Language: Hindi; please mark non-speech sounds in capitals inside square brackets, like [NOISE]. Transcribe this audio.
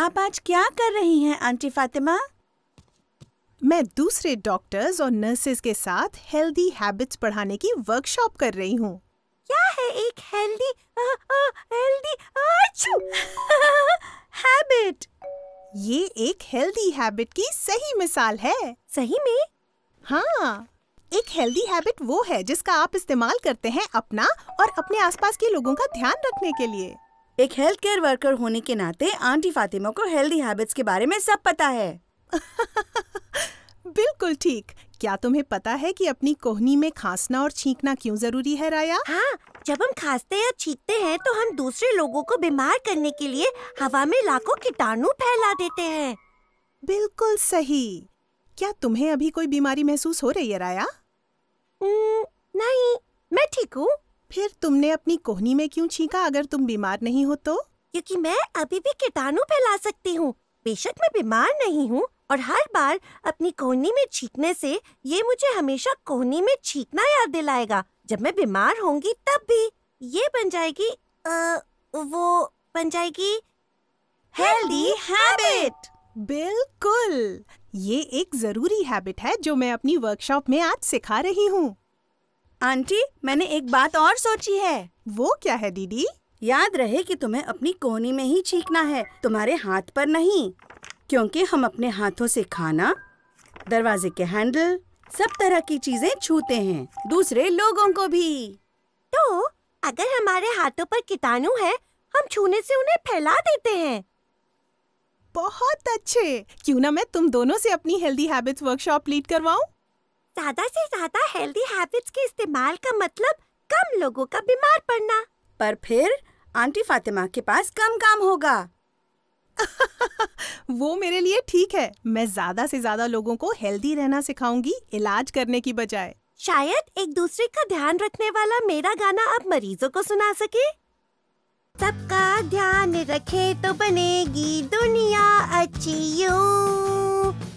आप आज क्या कर रही हैं आंटी फातिमा मैं दूसरे डॉक्टर्स और नर्सेज के साथ हेल्दी हैबिट्स पढ़ाने की वर्कशॉप कर रही हूँ क्या है एक हेल्दी हेल्दी हैबिट ये एक हेल्दी हैबिट की सही मिसाल है सही में हाँ एक हेल्दी हैबिट वो है जिसका आप इस्तेमाल करते हैं अपना और अपने आसपास के लोगों का ध्यान रखने के लिए एक हेल्थ केयर वर्कर होने के नाते आंटी फातिमा को हेल्दी हैबिट्स के बारे में सब पता है [LAUGHS] बिल्कुल ठीक क्या तुम्हें पता है कि अपनी कोहनी में खांसना और छींकना क्यों जरूरी है राया हाँ जब हम खांसते या छींकते हैं तो हम दूसरे लोगों को बीमार करने के लिए हवा में लाखों कीटाणु फैला देते हैं बिल्कुल सही क्या तुम्हें अभी कोई बीमारी महसूस हो रही है राया नहीं मैं ठीक हूँ फिर तुमने अपनी कोहनी में क्यों छींका अगर तुम बीमार नहीं हो तो क्योंकि मैं अभी भी कीटाणु फैला सकती हूँ बेशक मैं बीमार नहीं हूँ और हर बार अपनी कोहनी में छींकने से ये मुझे हमेशा कोहनी में छींकना याद दिलाएगा जब मैं बीमार होंगी तब भी ये बन जाएगी आ, वो बन जाएगी हेल्दी हैबिट बिल्कुल ये एक जरूरी हैबिट है जो मैं अपनी वर्कशॉप में आज सिखा रही हूँ आंटी मैंने एक बात और सोची है वो क्या है दीदी याद रहे कि तुम्हें अपनी कोहनी में ही छींकना है तुम्हारे हाथ पर नहीं क्योंकि हम अपने हाथों से खाना दरवाजे के हैंडल सब तरह की चीजें छूते हैं दूसरे लोगों को भी तो अगर हमारे हाथों पर कीटाणु है हम छूने से उन्हें फैला देते हैं बहुत अच्छे क्यों ना मैं तुम दोनों से अपनी हेल्दी हैबिट्स वर्कशॉप लीड करवाऊं ज्यादा से ज्यादा हेल्दी हैबिट्स के इस्तेमाल का मतलब कम लोगों का बीमार पड़ना पर फिर आंटी फातिमा के पास कम काम होगा [LAUGHS] वो मेरे लिए ठीक है मैं ज्यादा से ज्यादा लोगों को हेल्दी रहना सिखाऊंगी इलाज करने की बजाय शायद एक दूसरे का ध्यान रखने वाला मेरा गाना अब मरीजों को सुना सके सबका ध्यान रखे तो बनेगी दुनिया अच्छी यू